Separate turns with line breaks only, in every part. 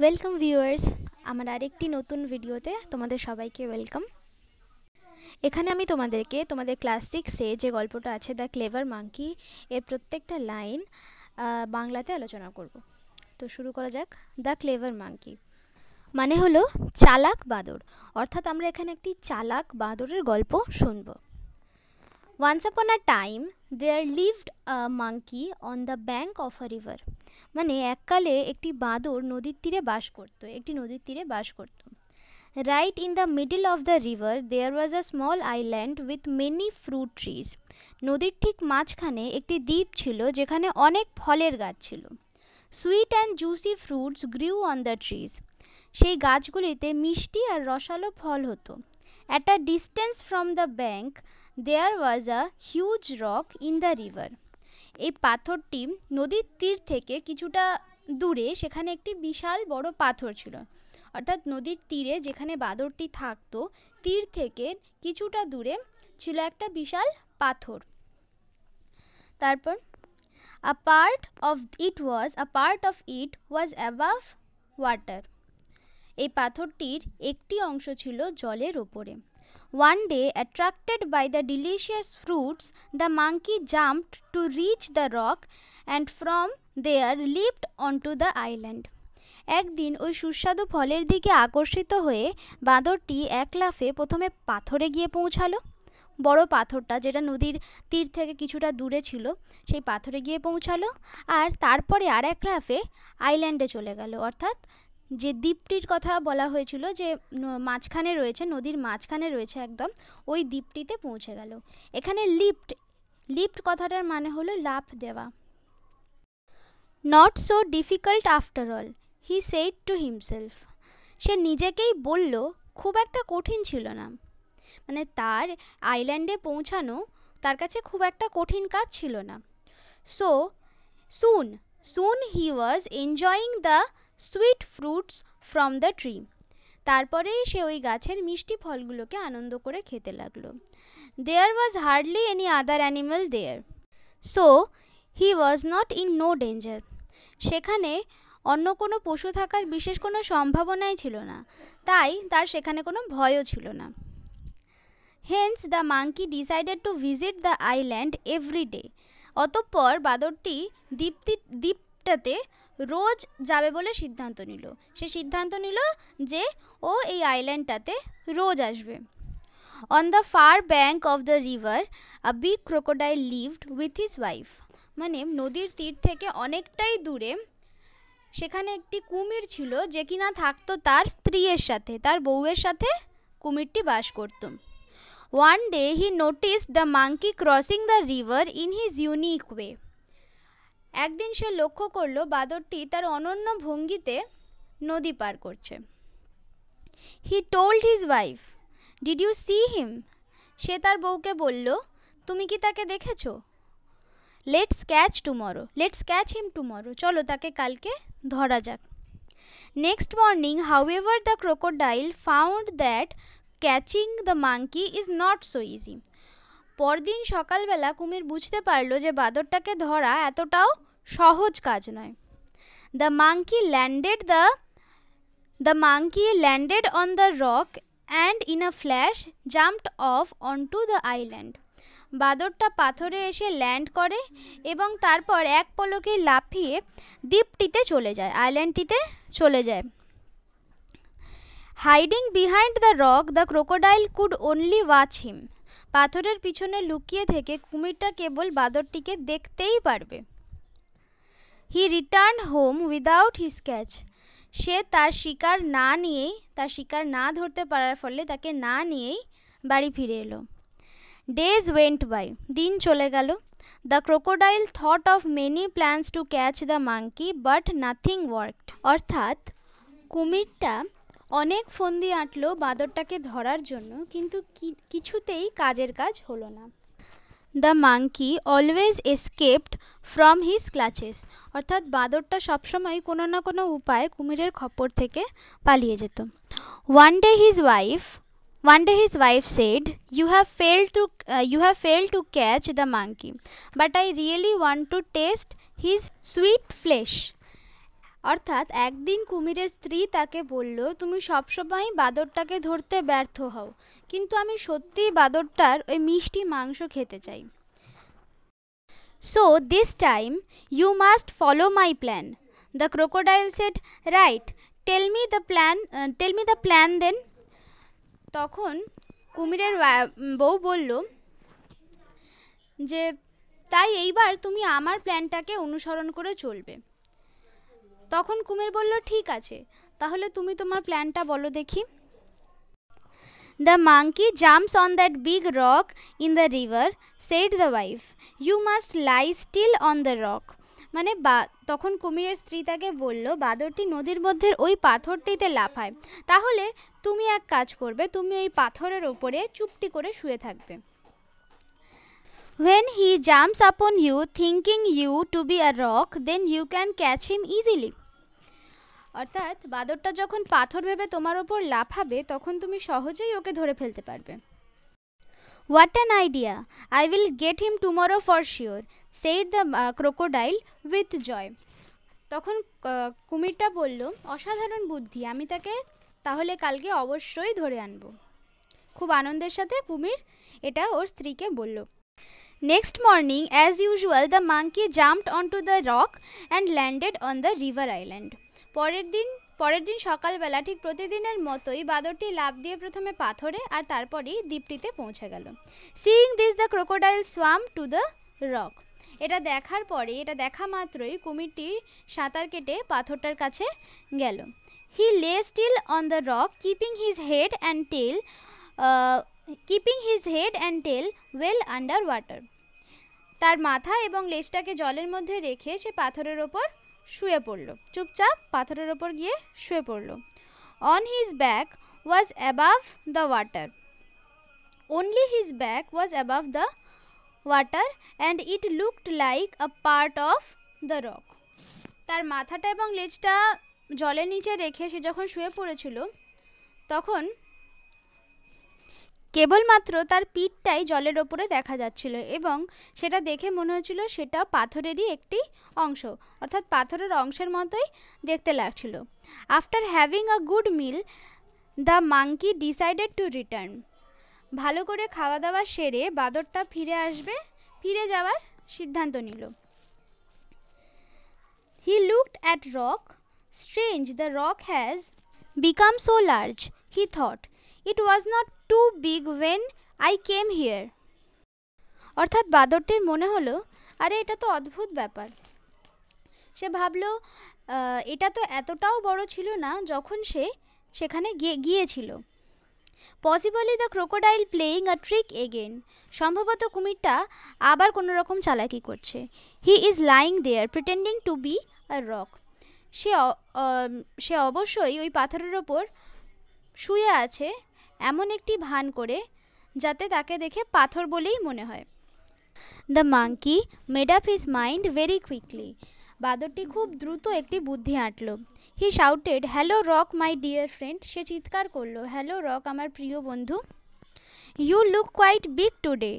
Welcome viewers আমার আরেকটি নতুন ভিডিওতে তোমাদের সবাইকে ওয়েলকাম এখানে আমি তোমাদেরকে তোমাদের ক্লাসিক সে যে গল্পটা আছে দ্য ক্লেভার মাঙ্কি এর প্রত্যেকটা লাইন বাংলাতে আলোচনা করব তো শুরু করা যাক দ্য ক্লেভার মাঙ্কি মানে হলো চালাক বাঁদর অর্থাৎ আমরা এখানে একটি চালাক বাঁদরের গল্প শুনব once upon a time there lived a monkey on the bank of a river মানে এককালে একটি বাঁদর নদীর তীরে বাস করত একটি নদীর তীরে বাস করত right in the middle of the river there was a small island with many fruit trees নদীর ঠিক মাঝখানে একটি দ্বীপ ছিল যেখানে অনেক ফলের গাছ ছিল sweet and juicy fruits grew on the trees সেই গাছগুলিতে মিষ্টি আর রসালো ফল হতো at a distance from the bank there was a huge rock in the river এই পাথরটি নদীর তীর থেকে কিছুটা দূরে সেখানে একটি বিশাল বড় পাথর ছিল অর্থাৎ নদীর তীরে যেখানে বাঁদরটি থাকতো তীর থেকে কিছুটা দূরে ছিল একটা বিশাল পাথর তারপর a part of it was a part of it was above water এই পাথরটির একটি অংশ ছিল জলের ওপরে One day, attracted by the delicious fruits, the monkey jumped to reach the rock and from there leaped onto the island. একদিন ওই সুস্বাদু ফলের দিকে আকর্ষিত হয়ে বাঁদরটি এক লাফে প্রথমে পাথরে গিয়ে পৌঁছালো বড় পাথরটা যেটা নদীর তীর থেকে কিছুটা দূরে ছিল সেই পাথরে গিয়ে পৌঁছালো আর তারপরে আর এক লাফে আইল্যান্ডে চলে গেল অর্থাৎ যে দ্বীপটির কথা বলা হয়েছিল যে মাঝখানে রয়েছে নদীর মাঝখানে রয়েছে একদম ওই দ্বীপটিতে পৌঁছে গেল এখানে লিফট লিফট কথাটার মানে হলো লাফ দেওয়া not so difficult after all he said to himself সে নিজেকেই বলল খুব একটা কঠিন ছিল না মানে তার আইল্যান্ডে পৌঁছানো তার কাছে খুব একটা কঠিন কাজ ছিল না so soon soon he was enjoying the sweet fruits from the tree তারপরেই সে ওই গাছের মিষ্টি ফলগুলোকে আনন্দ করে খেতে লাগলো there was hardly any other animal there so he was not in no danger সেখানে অন্য কোনো পশু থাকার বিশেষ কোনো সম্ভাবনাই ছিল না তাই তার সেখানে কোনো ভয়ও ছিল না hence the monkey decided to visit the island every day অতঃপর বাদরটি দ্বীপটি দ্বীপটাতে রোজ যাবে বলে সিদ্ধান্ত নিল সে সিদ্ধান্ত নিল যে ও এই আইল্যান্ডটাতে রোজ আসবে on the far bank of the river a big crocodile lived with his wife মানে নদীর তীর থেকে অনেকটাই দূরে সেখানে একটি কুমির ছিল যে কিনা থাকতো তার স্ত্রীয়ের সাথে তার বউয়ের সাথে কুমিরটি বাস করত one day he notice the monkey crossing the river in his unique way একদিন সে লক্ষ্য করল বাঁদরটি তার অনন্য ভঙ্গিতে নদী পার করছে he told his wife did you see him সে তার বউকে বলল তুমি কি তাকে দেখেছ let's catch tomorrow let's catch him tomorrow চলো তাকে কালকে ধরা যাক next morning however the crocodile found that catching the monkey is not so easy পরদিন সকালবেলা কুমির বুঝতে পারল যে বাঁদরটাকে ধরা এতটাও সহজ কাজ নয় the monkey landed the the monkey landed on the rock and in a flash jumped off on to the island বাঁদরটা পাথরে এসে ল্যান্ড করে এবং তারপর এক পলকে লাফিয়ে দ্বীপটিতে চলে যায় আইল্যান্ডটিতে চলে যায় hiding behind the rock the crocodile could only watch him পাথরের পিছনে লুকিয়ে থেকে কুমিরটা কেবল বাঁদরটিকে দেখতেই পারবে he return home without his catch সে তার শিকার না নিয়েই তার শিকার না ধরতে পারার ফলে তাকে না নিয়েই বাড়ি ফিরে এলো ডেজ ওয়েন্ট বাই দিন চলে গেল the crocodile thought of many plans to catch the monkey but nothing worked অর্থাৎ কুমিরটা অনেক ফন্দি আঁটলো বাঁদরটাকে ধরার জন্য কিন্তু কিছুতেই কাজের কাজ হলো না the monkey always escaped from his clutches অর্থাৎ বাঁদরটা সবসময় কোনো না কোনো উপায়ে কুমিরের খপ্পর থেকে পালিয়ে যেত one day his wife one day his wife said you have fail to you have fail to catch the monkey but I really want to taste his sweet flesh অর্থাৎ একদিন কুমিরের স্ত্রী তাকে বলল তুমি সবসময় বাঁদরটাকে ধরতে ব্যর্থ হও কিন্তু আমি সত্যিই বাঁদরটার ওই মিষ্টি মাংস খেতে চাই so this time you must follow my plan the crocodile said right tell me the plan tell me the plan then তখন কুমিরের বউ বলল যে তাই এইবার তুমি আমার প্ল্যানটাকে অনুসরণ করে চলবে তখন কুমির বলল ঠিক আছে তাহলে তুমি তোমার প্ল্যানটা বলো দেখি the monkey jumps on that big rock in the river said the wife you must lie still on the rock মানে বা তখন কুমিরের স্ত্রী তাকে বলল বাদরটি নদীর মধ্যে ওই পাথরটিতে লাফায় তাহলে তুমি এক কাজ করবে তুমি ওই পাথরের ওপরে চুপটি করে শুয়ে থাকবে when he jumps upon you thinking you to be a rock then you can catch him easily অর্থাৎ বাঁদরটা যখন পাথর ভেবে তোমার ওপর লাফাবে তখন তুমি সহজেই ওকে ধরে ফেলতে পারবে what an idea I will get him tomorrow for sure said the crocodile with joy তখন কুমিরটা বলল অসাধারণ বুদ্ধি আমি তাকে তাহলে কালকে অবশ্যই ধরে আনবো খুব আনন্দের সাথে কুমির এটা ওর স্ত্রীকে বলল next morning as usual the monkey jumped on to the rock and landed on the river island পরের দিন পরের দিন সকালবেলা ঠিক প্রতিদিনের মতোই বাঁদরটি লাভ দিয়ে প্রথমে পাথরে আর তারপরেই দ্বীপটিতে পৌঁছে গেল seeing this the crocodile swam to the rock এটা দেখার পরে এটা দেখা মাত্রই কুমিরটি সাঁতার কেটে পাথরটার কাছে গেল he lay still on the rock keeping his head and tail keeping his head and tail well under water তার মাথা এবং লেজটাকে জলের মধ্যে রেখে সে পাথরের ওপর শুয়ে পড়ল চুপচাপ পাথরের ওপর গিয়ে শুয়ে পড়ল on his back was above the water only his back was above the water and it looked like a part of the rock তার মাথাটা এবং লেজটা জলের নিচে রেখে সে যখন শুয়ে পড়েছিল তখন কেবলমাত্র তার পিঠটাই জলের ওপরে দেখা যাচ্ছিল এবং সেটা দেখে মনে হচ্ছিল সেটা পাথরেরই একটি অংশ অর্থাৎ পাথরের অংশের মতোই দেখতে লাগছিল after having a good meal the monkey decided to return ভালো করে খাওয়া দাওয়া সেরে বাঁদরটা ফিরে আসবে ফিরে যাওয়ার সিদ্ধান্ত নিল he looked at rock strange the rock has become so large he thought it was not too big when I came here অর্থাৎ বাঁদরটির মনে হলো আরে এটা তো অদ্ভুত ব্যাপার সে ভাবল এটা তো এতটাও বড় ছিল না যখন সে সেখানে গিয়েছিল possibly the crocodile playing a trick again সম্ভবত কুমিরটা আবার কোনো রকম চালাকি করছে he is lying there pretending to be a rock সে সে অবশ্যই ওই পাথরের ওপর শুয়ে আছে এমন একটি ভান করে যাতে তাকে দেখে পাথর বলেই মনে হয় the monkey made up his mind very quickly বাদরটি খুব দ্রুত একটি বুদ্ধি আঁটল he shouted hello rock my dear friend সে চিৎকার করলো হ্যালো রক আমার প্রিয় বন্ধু you look quite big today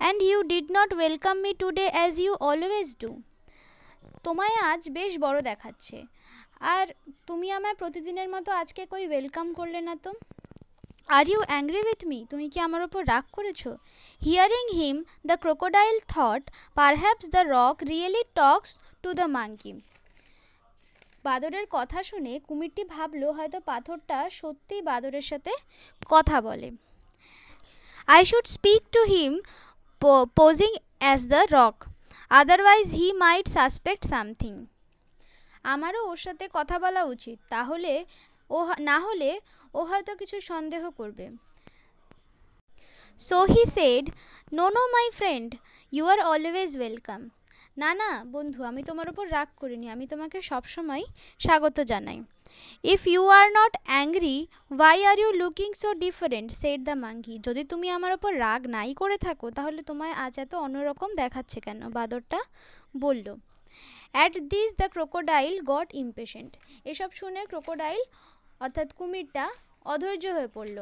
and you did not welcome me today as you always do তোমায় আজ বেশ বড় দেখাচ্ছে আর তুমি আমায় প্রতিদিনের মতো আজকে কই ওয়েলকাম করলে না তো are you angry with me তুমি কি আমার ওপর রাগ করেছো hearing him the crocodile thought perhaps the rock really talks to the monkey বাদরের কথা শুনে কুমিরটি ভাবলো হয়তো পাথরটা সত্যিই বাদরের সাথে কথা বলে I should speak to him posing as the rock otherwise he might suspect something আমারও ওর সাথে কথা বলা উচিত তাহলে ও না হলে ও হয়তো কিছু সন্দেহ করবে so he said no no my friend you are always welcome না না বন্ধু আমি তোমার উপর রাগ করিনি আমি তোমাকে সবসময় স্বাগত জানাই if you are not angry why are you looking so different said the monkey যদি তুমি আমার ওপর রাগ নাই করে থাকো তাহলে তোমায় আজ এত অন্যরকম দেখাচ্ছে কেন বাদরটা বলল at this the crocodile got impatient এসব শুনে ক্রোকোডাইল অর্থাৎ কুমিরটা অধৈর্য হয়ে পড়ল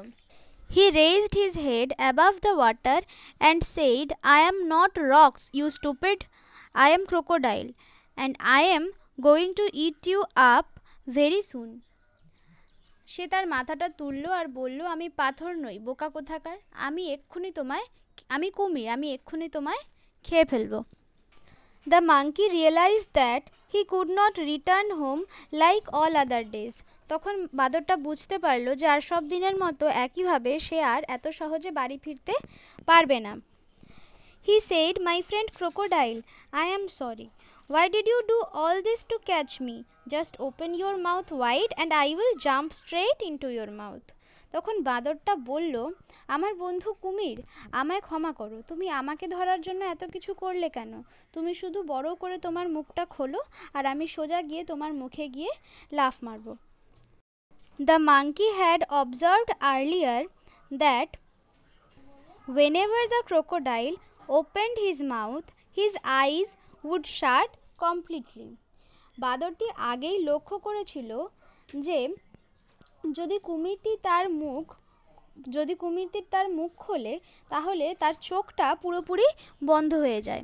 he raised his head above the water and said I am not rocks you stupid I am crocodile and I am going to eat you up very soon সে তার মাথাটা তুললো আর বলল আমি পাথর নই বোকা কোথাকার আমি এক্ষুনি তোমায় আমি কুমির আমি এক্ষুনি তোমায় খেয়ে ফেলবো the monkey realise that he could not return home like all other days তখন বাঁদরটা বুঝতে পারলো যে আর সব দিনের মতো একইভাবে সে আর এত সহজে বাড়ি ফিরতে পারবে না he said my friend crocodile I am sorry Why did you do all this to catch me? Just open your mouth wide and I will jump straight into your mouth. তখন বাঁদরটা বলল আমার বন্ধু কুমির আমায় ক্ষমা করো তুমি আমাকে ধরার জন্য এত কিছু করলে কেন তুমি শুধু বড় করে তোমার মুখটা খোলো আর আমি সোজা গিয়ে তোমার মুখে গিয়ে লাফ মারবো The monkey had observed earlier that whenever the crocodile opened his mouth, his eyes would shut completely. বাঁদরটি আগেই লক্ষ্য করেছিল যে যদি কুমিরটি তার মুখ যদি কুমিরটি তার মুখ খোলে তাহলে তার চোখটা পুরোপুরি বন্ধ হয়ে যায়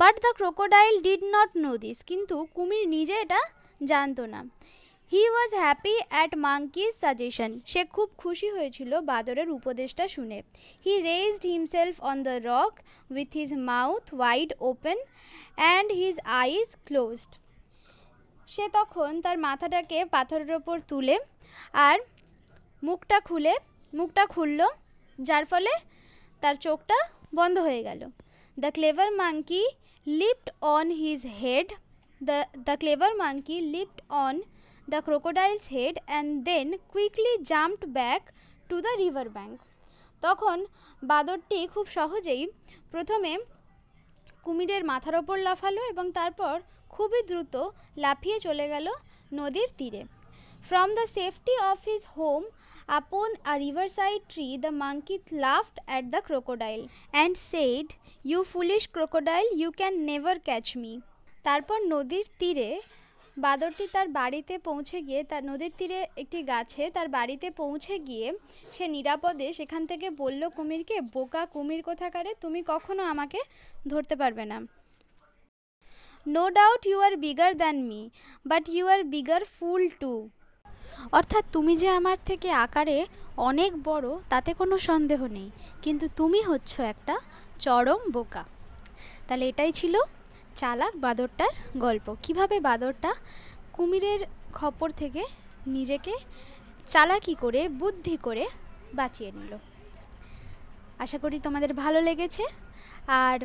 but the crocodile did not know this কিন্তু কুমির নিজে এটা জানতো না he was happy at monkey's suggestion সে খুব খুশি হয়েছিল বাদরের উপদেশটা শুনে he raised himself on the rock with his mouth wide open and his eyes closed সে তখন তার মাথাটাকে পাথরের ওপর তুলে আর মুখটা খুলে মুখটা খুলল যার ফলে তার চোখটা বন্ধ হয়ে গেল the clever monkey leaped on his head the the clever monkey leaped on the crocodile's head and then quickly jumped back to the river bank তখন বাদরটি খুব সহজেই প্রথমে কুমিরের মাথার ওপর লাফালো এবং তারপর খুবই দ্রুত লাফিয়ে চলে গেল নদীর তীরে from the safety of his home upon a river side tree the monkey laughed at the crocodile and said you foolish crocodile you can never catch me তারপর নদীর তীরে বাঁদরটি তার বাড়িতে পৌঁছে গিয়ে তার নদীর তীরে একটি গাছে তার বাড়িতে পৌঁছে গিয়ে সে নিরাপদে সেখান থেকে বলল কুমিরকে বোকা কুমির কোথাকারে তুমি কখনো আমাকে ধরতে পারবে না no doubt you are bigger than me but you are bigger fool too অর্থাৎ তুমি যে আমার থেকে আকারে অনেক বড় তাতে কোনো সন্দেহ নেই কিন্তু তুমি হচ্ছ একটা চরম বোকা তাহলে এটাই ছিল চালাক বাঁদরটার গল্প কিভাবে বাঁদরটা কুমিরের খপ্পর থেকে নিজেকে চালাকি করে বুদ্ধি করে বাঁচিয়ে নিল আশা করি তোমাদের ভালো লেগেছে আর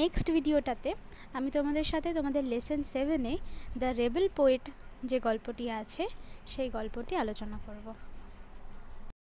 নেক্সট ভিডিওটাতে আমি তোমাদের সাথে তোমাদের লেসেন সেভেনে দ্য রেবেল পোয়েট যে গল্পটি আছে সেই গল্পটি আলোচনা করব